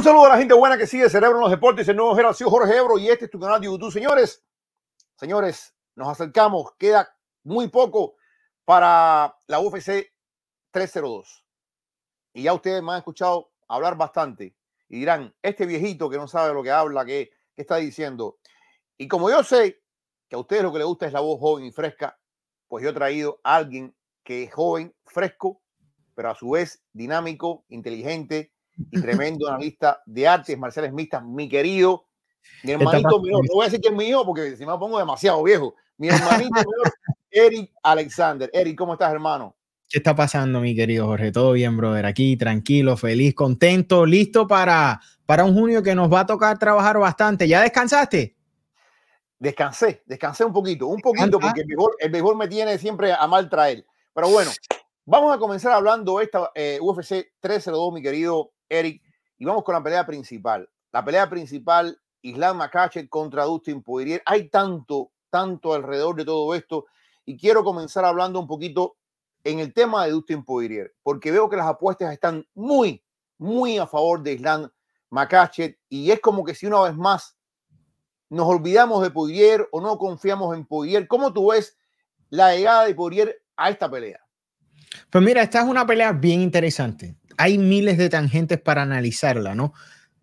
Un saludo a la gente buena que sigue Cerebro en los Deportes. El nuevo generación Jorge Ebro y este es tu canal de YouTube. Señores, señores, nos acercamos. Queda muy poco para la UFC 302. Y ya ustedes me han escuchado hablar bastante y dirán, este viejito que no sabe lo que habla, que, que está diciendo. Y como yo sé que a ustedes lo que les gusta es la voz joven y fresca, pues yo he traído a alguien que es joven, fresco, pero a su vez dinámico, inteligente, y tremendo analista de artes marciales mixtas, mi querido, mi hermanito menor, no voy a decir que es mío porque si me pongo demasiado viejo, mi hermanito menor, Eric Alexander. Eric, ¿cómo estás, hermano? ¿Qué está pasando, mi querido Jorge? Todo bien, brother. Aquí tranquilo, feliz, contento, listo para, para un junio que nos va a tocar trabajar bastante. ¿Ya descansaste? Descansé, descansé un poquito, un poquito, porque el mejor, me tiene siempre a mal traer. Pero bueno, vamos a comenzar hablando esta eh, UFC 302, mi querido Eric. Y vamos con la pelea principal. La pelea principal, Islam Makachev contra Dustin Poirier. Hay tanto, tanto alrededor de todo esto. Y quiero comenzar hablando un poquito en el tema de Dustin Poirier, porque veo que las apuestas están muy, muy a favor de Islam Makachev. Y es como que si una vez más nos olvidamos de Poirier o no confiamos en Poirier. ¿Cómo tú ves la llegada de Poirier a esta pelea? Pues mira, esta es una pelea bien interesante hay miles de tangentes para analizarla, ¿no?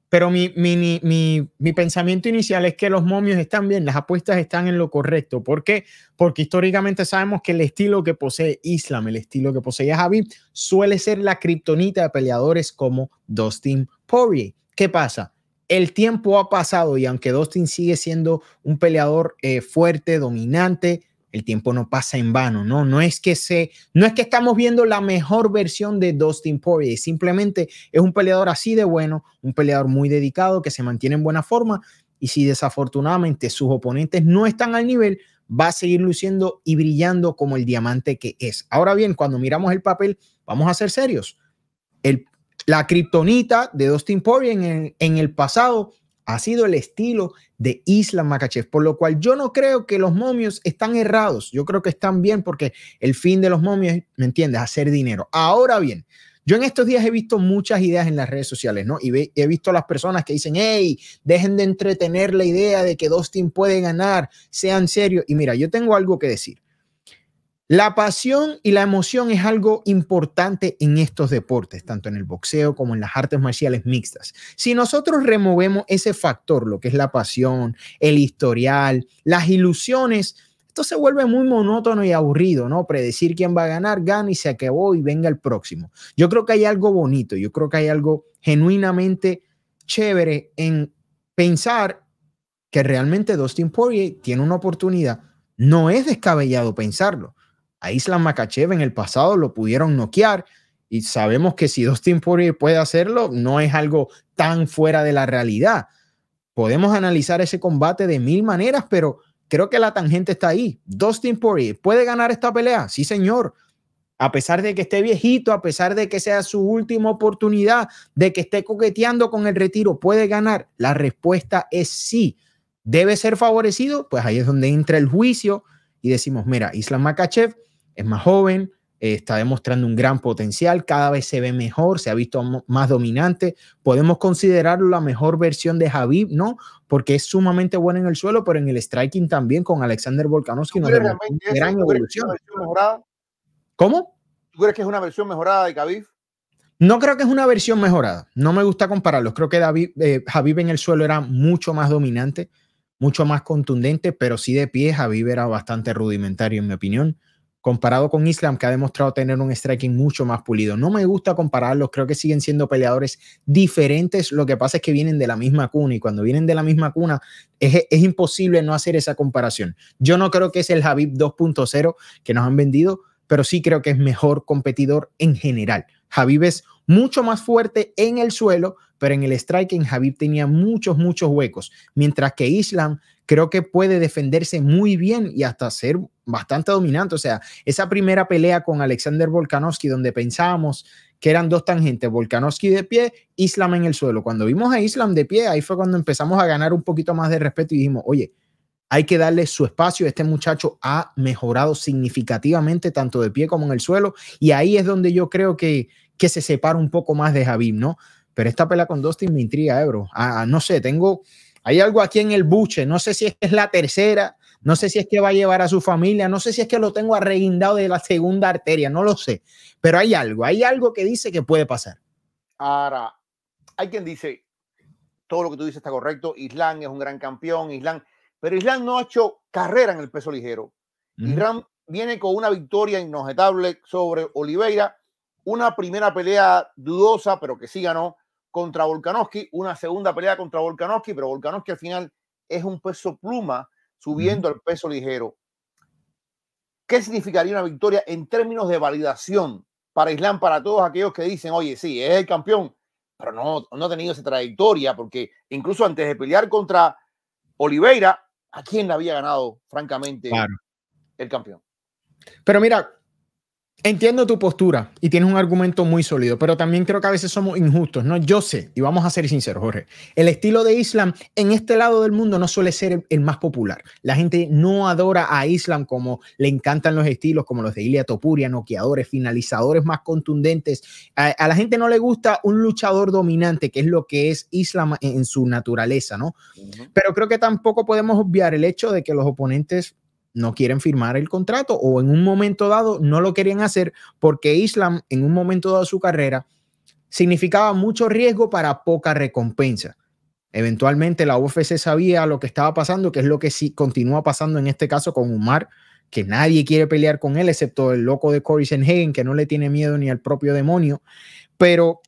Pero mi, mi, pensamiento inicial es que los momios están bien, las apuestas están en lo correcto. ¿Por qué? Porque históricamente sabemos que el estilo que posee Islam, el estilo que posee Javi, suele ser la criptonita de peleadores como Dustin Poirier. ¿Qué pasa? El tiempo ha pasado y aunque Dustin sigue siendo un peleador eh, fuerte, dominante, el tiempo no pasa en vano, ¿no? No es que se, no es que estamos viendo la mejor versión de Dustin Poirier, simplemente es un peleador así de bueno, un peleador muy dedicado que se mantiene en buena forma y si desafortunadamente sus oponentes no están al nivel, va a seguir luciendo y brillando como el diamante que es. Ahora bien, cuando miramos el papel, vamos a ser serios. la kriptonita de Dustin Poirier en el pasado ha sido el estilo de Isla Makachev, por lo cual yo no creo que los momios están errados, yo creo que están bien porque el fin de los momios, ¿me entiendes?, hacer dinero. Ahora bien, yo en estos días he visto muchas ideas en las redes sociales, ¿no? Y he visto a las personas que dicen, hey, dejen de entretener la idea de que Dustin puede ganar, sean serios. Y mira, yo tengo algo que decir. La pasión y la emoción es algo importante en estos deportes, tanto en el boxeo como en las artes marciales mixtas. Si nosotros removemos ese factor, lo que es la pasión, el historial, las ilusiones, esto se vuelve muy monótono y aburrido, ¿no? Predecir quién va a ganar, gana y se acabó y venga el próximo. Yo creo que hay algo bonito, yo creo que hay algo genuinamente chévere en pensar que realmente Dustin Poirier tiene una oportunidad. No es descabellado pensarlo a Islam Makachev en el pasado, lo pudieron noquear. Y sabemos que si Dustin Poirier puede hacerlo, no es algo tan fuera de la realidad. Podemos analizar ese combate de mil maneras, pero creo que la tangente está ahí. Dustin Poirier puede ganar esta pelea, sí señor. A pesar de que esté viejito, a pesar de que sea su última oportunidad, de que esté coqueteando con el retiro, puede ganar. La respuesta es sí. Debe ser favorecido, pues ahí es donde entra el juicio y decimos, mira, Islam Makachev es más joven, eh, está demostrando un gran potencial, cada vez se ve mejor, se ha visto más dominante. Podemos considerarlo la mejor versión de Javib, ¿no? Porque es sumamente bueno en el suelo, pero en el striking también con Alexander Volkanovski no. gran ¿Cómo? ¿Tú crees que es una versión mejorada de Javib? No creo que es una versión mejorada. No me gusta compararlos. Creo que David, eh, en el suelo era mucho más dominante, mucho más contundente, pero sí de pie Javib era bastante rudimentario, en mi opinión comparado con Islam, que ha demostrado tener un striking mucho más pulido. No me gusta compararlos, creo que siguen siendo peleadores diferentes. Lo que pasa es que vienen de la misma cuna y cuando vienen de la misma cuna es, imposible no hacer esa comparación. Yo no creo que es el Habib 2.0 que nos han vendido, pero sí creo que es mejor competidor en general. Habib es mucho más fuerte en el suelo, pero en el strike en Javid tenía muchos, muchos huecos, mientras que Islam creo que puede defenderse muy bien y hasta ser bastante dominante. O sea, esa primera pelea con Alexander Volkanovski, donde pensábamos que eran dos tangentes, Volkanovski de pie, Islam en el suelo. Cuando vimos a Islam de pie, ahí fue cuando empezamos a ganar un poquito más de respeto y dijimos, oye, hay que darle su espacio. Este muchacho ha mejorado significativamente tanto de pie como en el suelo. Y ahí es donde yo creo que, que se separa un poco más de Javid, ¿no? Pero esta pelea con Dustin me intriga, eh, ah, ah, no sé, tengo, hay algo aquí en el buche, no sé si es, la tercera, no sé si es que va a llevar a su familia, no sé si es que lo tengo arreguindado de la segunda arteria, no lo sé. Pero hay algo, hay algo que dice que puede pasar. Ahora, hay quien dice, todo lo que tú dices está correcto, Islam es un gran campeón, Islam, pero Islam no ha hecho carrera en el peso ligero. Mm. viene con una victoria inojetable sobre Oliveira, una primera pelea dudosa, pero que sí ganó, contra Volkanovski, una segunda pelea contra Volkanovski, pero Volkanovski al final es un peso pluma subiendo al peso ligero. ¿Qué significaría una victoria en términos de validación para Islam, para todos aquellos que dicen, oye, sí, es el campeón, pero no, no ha tenido esa trayectoria, porque incluso antes de pelear contra Oliveira, ¿a quién le había ganado, francamente, el campeón? Pero mira, Entiendo tu postura y tienes un argumento muy sólido, pero también creo que a veces somos injustos, ¿no? Yo sé, y vamos a ser sinceros, Jorge, el estilo de Islam en este lado del mundo no suele ser el, más popular. La gente no adora a Islam como le encantan los estilos, como los de Ilia Topuria, noqueadores, finalizadores más contundentes. A, la gente no le gusta un luchador dominante, que es lo que es Islam en, su naturaleza, ¿no? Pero creo que tampoco podemos obviar el hecho de que los oponentes no quieren firmar el contrato o en un momento dado no lo querían hacer porque Islam en un momento dado de su carrera significaba mucho riesgo para poca recompensa. Eventualmente la UFC sabía lo que estaba pasando, que es lo que sí continúa pasando en este caso con Umar, que nadie quiere pelear con él, excepto el loco de Corey Hagen que no le tiene miedo ni al propio demonio. Pero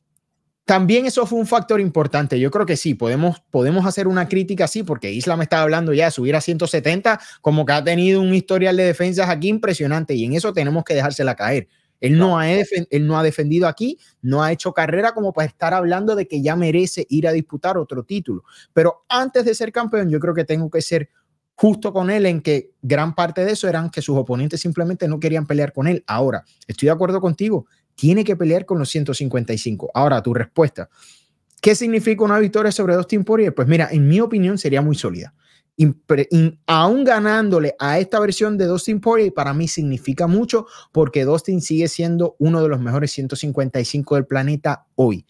también eso fue un factor importante. Yo creo que sí, podemos, podemos hacer una crítica así, porque Isla me está hablando ya de subir a 170, como que ha tenido un historial de defensas aquí impresionante y en eso tenemos que dejársela caer. Él no, ha él no ha defendido aquí, no ha hecho carrera como para estar hablando de que ya merece ir a disputar otro título. Pero antes de ser campeón, yo creo que tengo que ser justo con él en que gran parte de eso eran que sus oponentes simplemente no querían pelear con él. Ahora, estoy de acuerdo contigo, tiene que pelear con los 155. Ahora, tu respuesta. ¿Qué significa una victoria sobre Dustin Poirier? E? Pues mira, en mi opinión sería muy sólida. aún ganándole a esta versión de Dustin Poirier, e, para mí significa mucho porque Dustin sigue siendo uno de los mejores 155 del planeta hoy.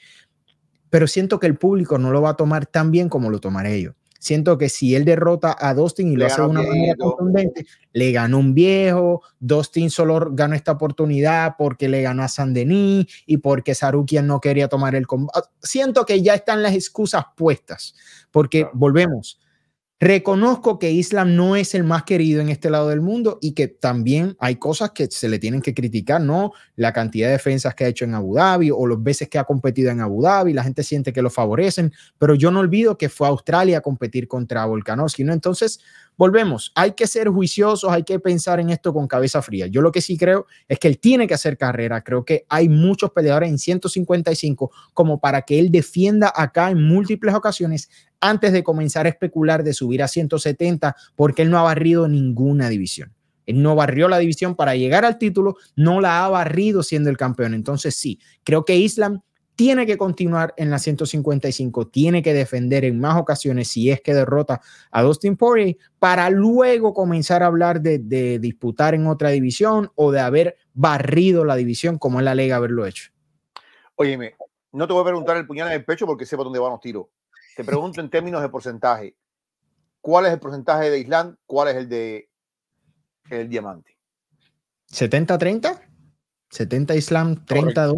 Pero siento que el público no lo va a tomar tan bien como lo tomaré yo. Siento que si él derrota a Dustin y lo hace de una manera contundente, le ganó un viejo, Dustin solo ganó esta oportunidad porque le ganó a Sandenis y porque Sarukian no quería tomar el combate. Ah, siento que ya están las excusas puestas, porque volvemos, Reconozco que Islam no es el más querido en este lado del mundo y que también hay cosas que se le tienen que criticar, ¿no? La cantidad de defensas que ha hecho en Abu Dhabi o las veces que ha competido en Abu Dhabi, la gente siente que lo favorecen, pero yo no olvido que fue a Australia a competir contra Volkanovski, ¿no? Entonces, volvemos, hay que ser juiciosos, hay que pensar en esto con cabeza fría. Yo lo que sí creo es que él tiene que hacer carrera, creo que hay muchos peleadores en 155 como para que él defienda acá en múltiples ocasiones antes de comenzar a especular de subir a 170 porque él no ha barrido ninguna división. Él no barrió la división para llegar al título, no la ha barrido siendo el campeón. Entonces sí, creo que Islam tiene que continuar en la 155, tiene que defender en más ocasiones si es que derrota a Dustin Poirier para luego comenzar a hablar de, disputar en otra división o de haber barrido la división como él alega haberlo hecho. Óyeme, no te voy a preguntar el puñal en el pecho porque sé dónde van los tiros. Te pregunto en términos de porcentaje, ¿cuál es el porcentaje de Islam? ¿Cuál es el de el diamante? 70-30, 70 Islam, 30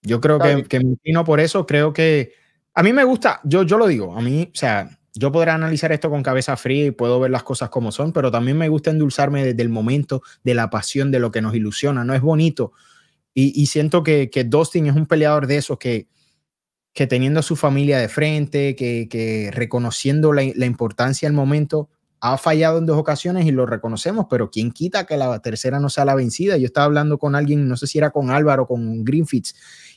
Yo creo que, que, me por eso, creo que a mí me gusta, yo, yo lo digo, a mí, o sea, yo podré analizar esto con cabeza fría y puedo ver las cosas como son, pero también me gusta endulzarme desde el momento, de la pasión, de lo que nos ilusiona, no es bonito. Y, siento que, que Dustin es un peleador de esos que, que teniendo a su familia de frente, que, reconociendo la, importancia del momento, ha fallado en dos ocasiones y lo reconocemos, pero ¿quién quita que la tercera no sea la vencida? Yo estaba hablando con alguien, no sé si era con Álvaro, o con Greenfits,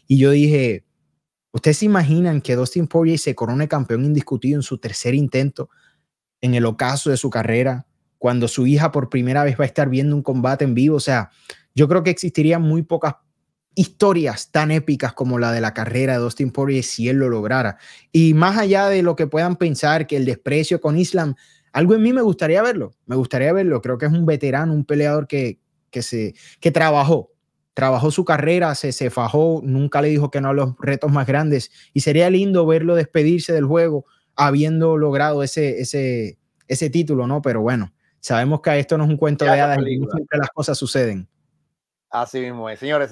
y yo dije, ¿ustedes se imaginan que Dustin Poirier se corone campeón indiscutido en su tercer intento, en el ocaso de su carrera, cuando su hija por primera vez va a estar viendo un combate en vivo? O sea, yo creo que existirían muy pocas historias tan épicas como la de la carrera de Dustin Poirier si él lo lograra. Y más allá de lo que puedan pensar que el desprecio con Islam, algo en mí me gustaría verlo, me gustaría verlo. Creo que es un veterano, un peleador que, que, se, que trabajó, trabajó su carrera, se, se fajó, nunca le dijo que no a los retos más grandes. Y sería lindo verlo despedirse del juego habiendo logrado ese, ese, ese título, ¿no? Pero bueno, sabemos que esto no es un cuento de hadas, siempre las cosas suceden. Así mismo señores.